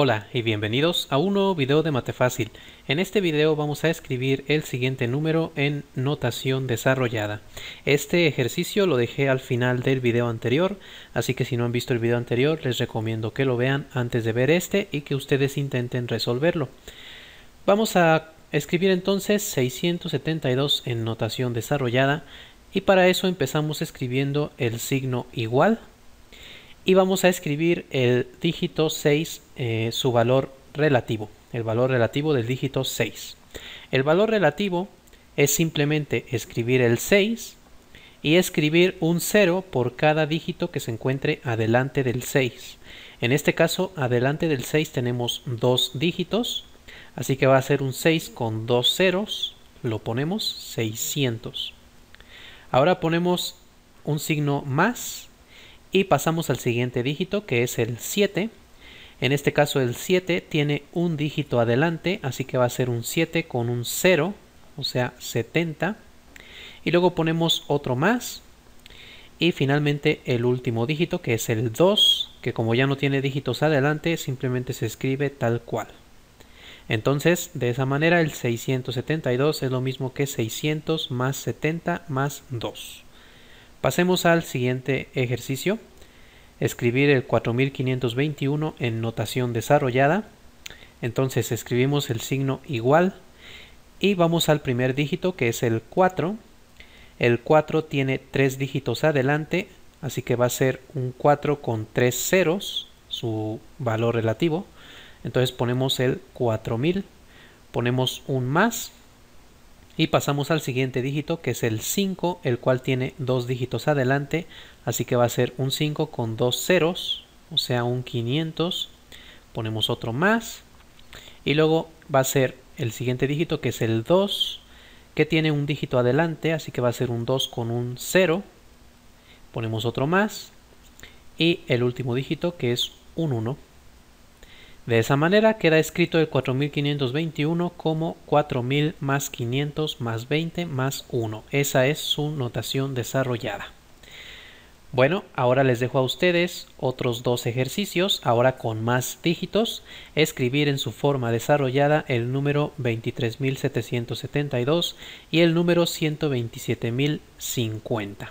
Hola y bienvenidos a un nuevo video de Mate Fácil. En este video vamos a escribir el siguiente número en notación desarrollada. Este ejercicio lo dejé al final del video anterior, así que si no han visto el video anterior les recomiendo que lo vean antes de ver este y que ustedes intenten resolverlo. Vamos a escribir entonces 672 en notación desarrollada y para eso empezamos escribiendo el signo igual y vamos a escribir el dígito 6, eh, su valor relativo, el valor relativo del dígito 6. El valor relativo es simplemente escribir el 6 y escribir un 0 por cada dígito que se encuentre adelante del 6. En este caso, adelante del 6 tenemos dos dígitos, así que va a ser un 6 con dos ceros, lo ponemos 600. Ahora ponemos un signo más y pasamos al siguiente dígito que es el 7. En este caso el 7 tiene un dígito adelante, así que va a ser un 7 con un 0, o sea 70. Y luego ponemos otro más. Y finalmente el último dígito que es el 2, que como ya no tiene dígitos adelante, simplemente se escribe tal cual. Entonces, de esa manera el 672 es lo mismo que 600 más 70 más 2. Pasemos al siguiente ejercicio. Escribir el 4521 en notación desarrollada. Entonces escribimos el signo igual y vamos al primer dígito que es el 4. El 4 tiene tres dígitos adelante, así que va a ser un 4 con tres ceros, su valor relativo. Entonces ponemos el 4000, ponemos un más y pasamos al siguiente dígito que es el 5 el cual tiene dos dígitos adelante así que va a ser un 5 con dos ceros o sea un 500 ponemos otro más y luego va a ser el siguiente dígito que es el 2 que tiene un dígito adelante así que va a ser un 2 con un 0 ponemos otro más y el último dígito que es un 1 de esa manera queda escrito el 4521 como 4000 más 500 más 20 más 1. Esa es su notación desarrollada. Bueno, ahora les dejo a ustedes otros dos ejercicios, ahora con más dígitos, escribir en su forma desarrollada el número 23.772 y el número 127.050